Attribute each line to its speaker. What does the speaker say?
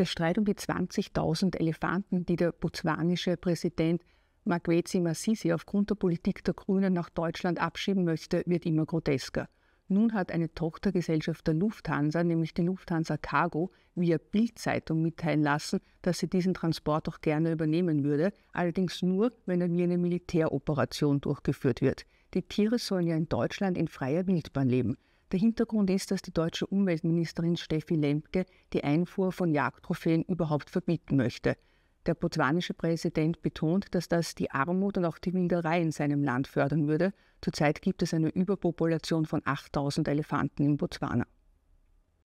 Speaker 1: Der Streit um die 20.000 Elefanten, die der botswanische Präsident Magwetsi Masisi aufgrund der Politik der Grünen nach Deutschland abschieben möchte, wird immer grotesker. Nun hat eine Tochtergesellschaft der Lufthansa, nämlich die Lufthansa Cargo, via Bildzeitung mitteilen lassen, dass sie diesen Transport auch gerne übernehmen würde, allerdings nur, wenn er wie eine Militäroperation durchgeführt wird. Die Tiere sollen ja in Deutschland in freier Wildbahn leben. Der Hintergrund ist, dass die deutsche Umweltministerin Steffi Lemke die Einfuhr von Jagdtrophäen überhaupt verbieten möchte. Der botswanische Präsident betont, dass das die Armut und auch die Wilderei in seinem Land fördern würde. Zurzeit gibt es eine Überpopulation von 8000 Elefanten in Botswana.